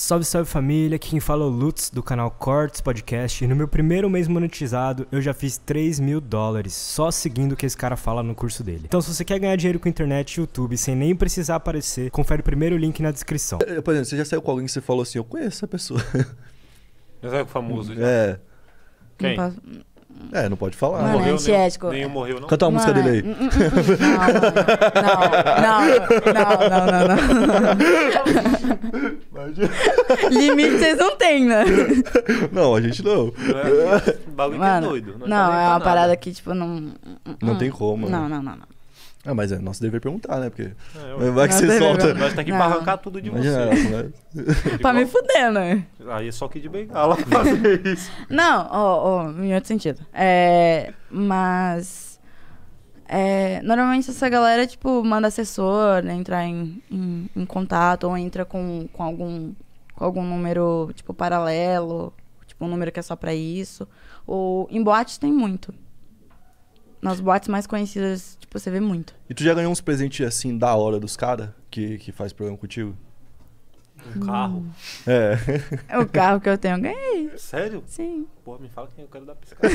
Salve, salve família, aqui quem fala é o Lutz do canal Cortes Podcast e no meu primeiro mês monetizado eu já fiz 3 mil dólares só seguindo o que esse cara fala no curso dele. Então se você quer ganhar dinheiro com internet e YouTube sem nem precisar aparecer, confere o primeiro link na descrição. Por exemplo, você já saiu com alguém que você falou assim, eu conheço essa pessoa. Já saiu com famoso é. já? É. Quem? É, não pode falar. Não, morreu, antiético. Nenhum, nenhum morreu, não. Canta uma música dele aí. Não, não, não, não, não, Limite vocês não tem, né? Não, a gente não. O bagulho é doido. Não, é uma parada que, tipo, não. Não tem como. Não, não, não, não. Ah, mas é nosso dever perguntar, né? Porque é, eu... vai que você solta. Nós tá aqui Não. arrancar tudo de Imagina, você. Ela, mas... pra me fuder, né? Aí é só que de bengala fazer isso. Não, oh, oh, em outro sentido. É, mas. É, normalmente essa galera, tipo, manda assessor, né, entrar em, em, em contato, ou entra com, com, algum, com algum número, tipo, paralelo, tipo, um número que é só pra isso. Ou em boate tem muito nas boates mais conhecidas, tipo, você vê muito. E tu já ganhou uns presentes assim da hora dos caras que, que faz programa contigo? Um carro. Hum. É. O carro que eu tenho, eu ganhei. Sério? Sim. Pô, me fala quem eu quero dar piscada.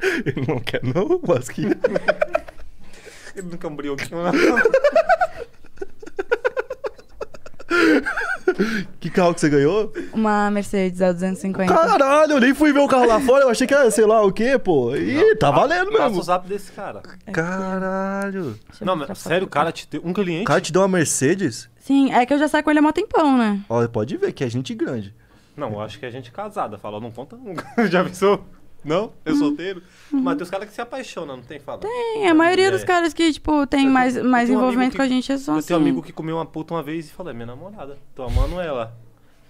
Ele não quer não, Vasquinha. Ele nunca é um brioquinho, não. que carro que você ganhou? Uma Mercedes A250. Caralho, eu nem fui ver o carro lá fora, eu achei que era sei lá o quê, pô. Ih, tá valendo mesmo. Passa o zap desse cara. É. Caralho. Não, mas sério, o cara te deu um cliente? O cara te deu uma Mercedes? Sim, é que eu já saio com ele há mó tempão, né? Olha, pode ver que é gente grande. Não, eu acho que é gente casada. Falou não conta nunca. já avisou? Não? É solteiro? Mas tem os caras que se apaixonam, não tem fala? Tem, a maioria dos é. caras que, tipo, tem mais, mais tenho envolvimento que- com a gente é só eu assim. tenho um assim. amigo que comeu uma puta uma vez e falou, é minha namorada, tô amando ela.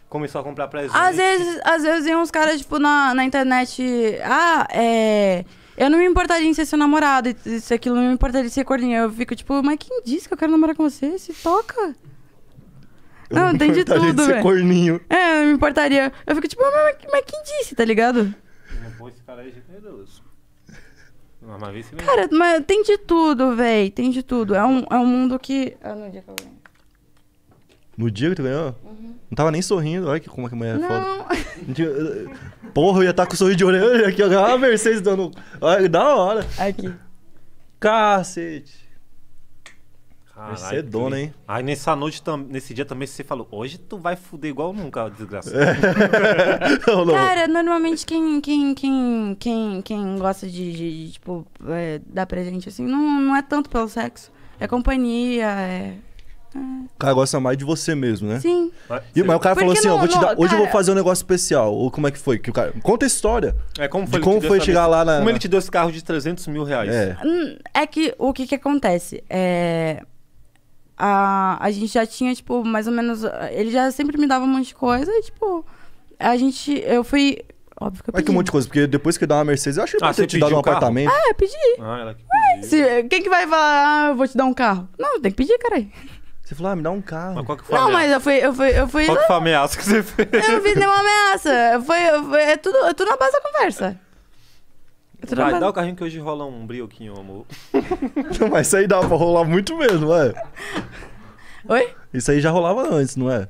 Começou a comprar presente. Às vezes, às vezes vem uns caras, tipo, na, na internet. Ah, é. Eu não me importaria em ser seu namorado, isso aquilo, não me importaria em ser corninha. Eu fico, tipo, mas quem disse que eu quero namorar com você? Se toca. Não, tem de tudo, ser corninho. É, eu não me importaria. Eu fico, tipo, mas- mas quem disse, tá ligado? esse cara é generoso. Não, mas mesmo. Cara, mas tem de tudo, velho Tem de tudo. É um, é um mundo que. Ah, no dia que eu ganhei. No dia que tu ganhou? Uhum. Não tava nem sorrindo. Olha que, como é que a mulher é foda. Porra, eu ia estar tá com o sorriso de orelha aqui. a ah, Mercedes dando. Olha, da hora. Aqui. Cacete. Caralho, você é dona, hein? Aí nessa noite, nesse dia também você falou, hoje tu vai fuder igual nunca, desgraçado. É. Cara, normalmente quem, quem, quem, quem, quem gosta de, de, de tipo, é, dar presente assim, não, não é tanto pelo sexo. É companhia, é. é. O cara gosta mais de você mesmo, né? Sim. E, mas o cara Porque falou assim: não, ó, vou te dar, hoje cara... eu vou fazer um negócio especial. Ou como é que foi? Que o cara... Conta a história. É, como foi, como foi chegar lá na. Como ele te deu esse carro de 300 mil reais? É, hum, é que o que, que acontece? É a, a gente já tinha, tipo, mais ou menos. Ele já sempre me dava um monte de coisa e, tipo, a gente. Eu fui. Óbvio que eu pedi. É que um monte de coisa, porque depois que eu dar uma Mercedes, eu acho que ah, ter te dado um, um apartamento. Ah, eu pedi. Ah, ela que pediu. Ué, se, quem que vai falar, ah, eu vou te dar um carro? Não, tem que pedir, caralho. Você falou, ah, me dá um carro. Mas qual que foi Não, mas eu fui, eu fui, eu fui. Qual que foi a ameaça que você fez? Eu não fiz nenhuma ameaça. Foi, foi, é, tudo, é tudo na base da conversa. Vai, dá o carrinho que hoje rola um brioquinho, amor. Não, mas isso aí dá pra rolar muito mesmo, é. Oi? Isso aí já rolava antes, não é?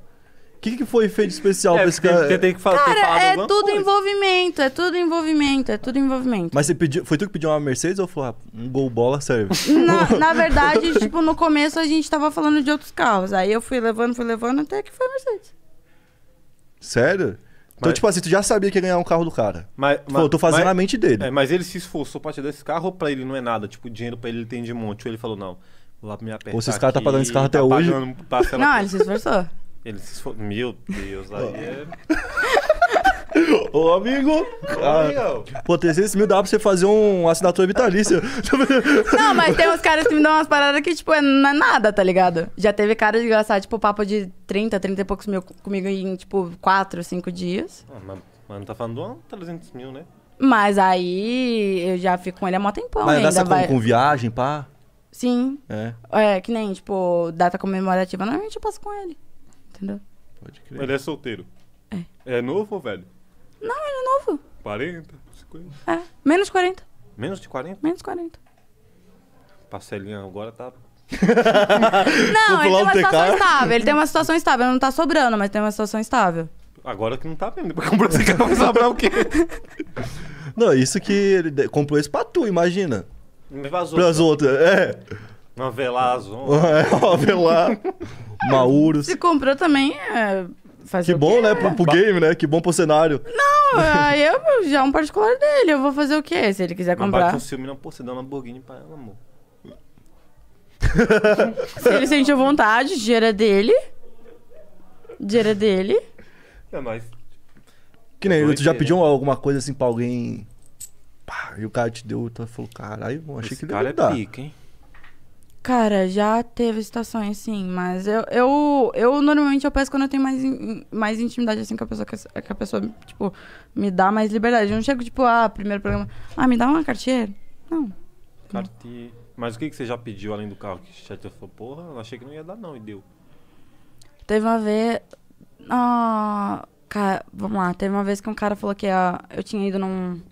O que, que foi feito especial é, pra esse cara? Tem, tem que falar, cara, é tudo coisa. envolvimento, é tudo envolvimento, é tudo envolvimento. Mas você pediu, foi tu que pediu uma Mercedes ou falou, ah, um gol bola serve? na, na verdade, tipo, no começo a gente tava falando de outros carros. Aí eu fui levando, fui levando, até que foi a Mercedes. Sério? Então, mas... tipo assim, tu já sabia que ia ganhar um carro do cara. Mas, tipo, mas, falou, tô fazendo mas, a mente dele. É, mas ele se esforçou pra te dar esse carro ou pra ele não é nada? Tipo, dinheiro pra ele, ele tem de monte. Ou ele falou, não, vou lá pra me apertar. Ou esses caras tá pagando esse carro tá até tá hoje. Pagando, não, ele se esforçou. Ele se esforçou. Meu Deus, aí é. Ô, amigo. pô, 300 mil dá pra você fazer um, uma assinatura vitalícia. Não, mas tem uns caras que me dão umas paradas que, tipo, é, não é nada, tá ligado? Já teve cara de gastar, tipo, papo de 30, 30 e poucos mil comigo em, tipo, 4, 5 dias. Ah, mas, não tá falando de 300 mil, né? Mas aí eu já fico com ele há mó tempão. Mas ainda dessa vai... com, com viagem, pá? Sim. É. é. que nem, tipo, data comemorativa, normalmente eu passo com ele. Entendeu? Pode crer. Mas ele é solteiro. É. É novo ou velho? Não, ele é novo. 40, 50. É, menos 40. Menos de 40? Menos 40. Parcelinha agora tá. não, ele tem uma situação estável. Ele tem uma situação estável. Não tá sobrando, mas tem uma situação estável. Agora que não tá vendo. Depois comprou esse carro, vai sobrar o quê? Não, isso que ele comprou esse pra tu, imagina. Pras outras. outras, é. Velazão. É, velar. Mauros. Se comprou também, é fazer. Que bom, né? Pro, pro game, né? Que bom pro cenário. Não, aí eu, já é um particular dele. Eu vou fazer o quê? Se ele quiser comprar. Não bate um ciúme, não, pô. Você dá uma Lamborghini pra ela, amor. Se ele sentiu vontade, o dinheiro é dele. O dinheiro é dele. É, mas... Que nem, tu já pediu alguma coisa assim pra alguém... Pá, e o cara te deu, tu falou, caralho, achei Esse que ele cara ia é dar. Pica, hein? Cara, já teve situações sim, mas eu, eu, eu normalmente eu peço quando eu tenho mais, mais intimidade assim com a pessoa, que a pessoa, tipo, me dá mais liberdade. Eu não chego, tipo, ah, primeiro programa, ah, me dá uma Cartier? Não. Cartier. Mas o que, que você já pediu além do carro? Que já te falou, porra, eu achei que não ia dar não, e deu. Teve uma vez. Ah, cara, vamos lá, teve uma vez que um cara falou que ah, eu tinha ido num,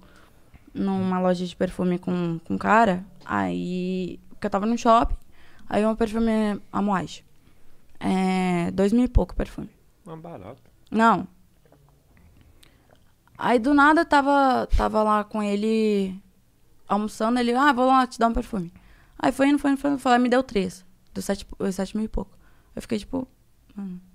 numa loja de perfume com, com um cara, aí. Porque eu tava no shopping. Aí um perfume é a É dois mil e pouco perfume. Uma barata. Não. Aí do nada tava, tava lá com ele almoçando, ele, ah, vou lá te dar um perfume. Aí foi indo, foi indo, foi indo, me deu três. Dos sete, sete mil e pouco. Eu fiquei tipo, hum.